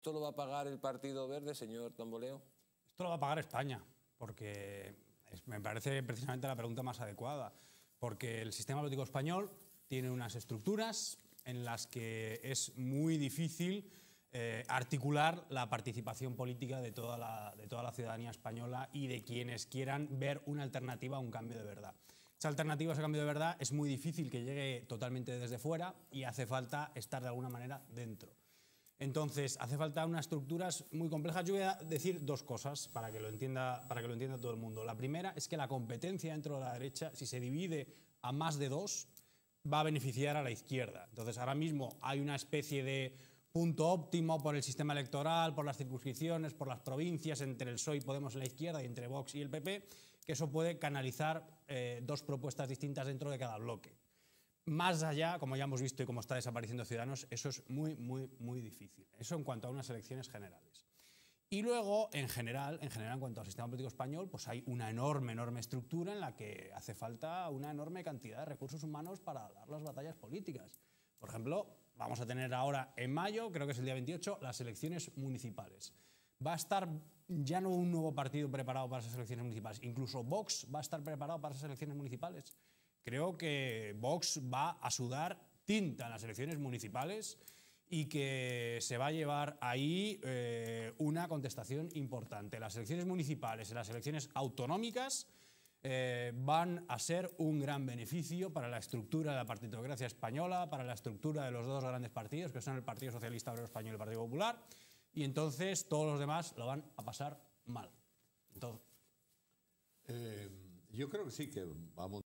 ¿Esto lo va a pagar el Partido Verde, señor Tamboleo? Esto lo va a pagar España, porque me parece precisamente la pregunta más adecuada. Porque el sistema político español tiene unas estructuras en las que es muy difícil eh, articular la participación política de toda la, de toda la ciudadanía española y de quienes quieran ver una alternativa a un cambio de verdad. Esa alternativa, ese cambio de verdad, es muy difícil que llegue totalmente desde fuera y hace falta estar de alguna manera dentro. Entonces, hace falta unas estructuras muy complejas. Yo voy a decir dos cosas para que, lo entienda, para que lo entienda todo el mundo. La primera es que la competencia dentro de la derecha, si se divide a más de dos, va a beneficiar a la izquierda. Entonces, ahora mismo hay una especie de punto óptimo por el sistema electoral, por las circunscripciones, por las provincias, entre el PSOE y Podemos en la izquierda y entre Vox y el PP, que eso puede canalizar eh, dos propuestas distintas dentro de cada bloque más allá, como ya hemos visto y como está desapareciendo Ciudadanos, eso es muy, muy, muy difícil. Eso en cuanto a unas elecciones generales. Y luego, en general, en general, en cuanto al sistema político español, pues hay una enorme, enorme estructura en la que hace falta una enorme cantidad de recursos humanos para dar las batallas políticas. Por ejemplo, vamos a tener ahora en mayo, creo que es el día 28, las elecciones municipales. Va a estar ya no un nuevo partido preparado para esas elecciones municipales, incluso Vox va a estar preparado para esas elecciones municipales. Creo que Vox va a sudar tinta en las elecciones municipales y que se va a llevar ahí eh, una contestación importante. Las elecciones municipales y las elecciones autonómicas eh, van a ser un gran beneficio para la estructura de la partitocracia española, para la estructura de los dos grandes partidos, que son el Partido Socialista Obrero Español y el Partido Popular, y entonces todos los demás lo van a pasar mal. Eh, yo creo que sí, que vamos.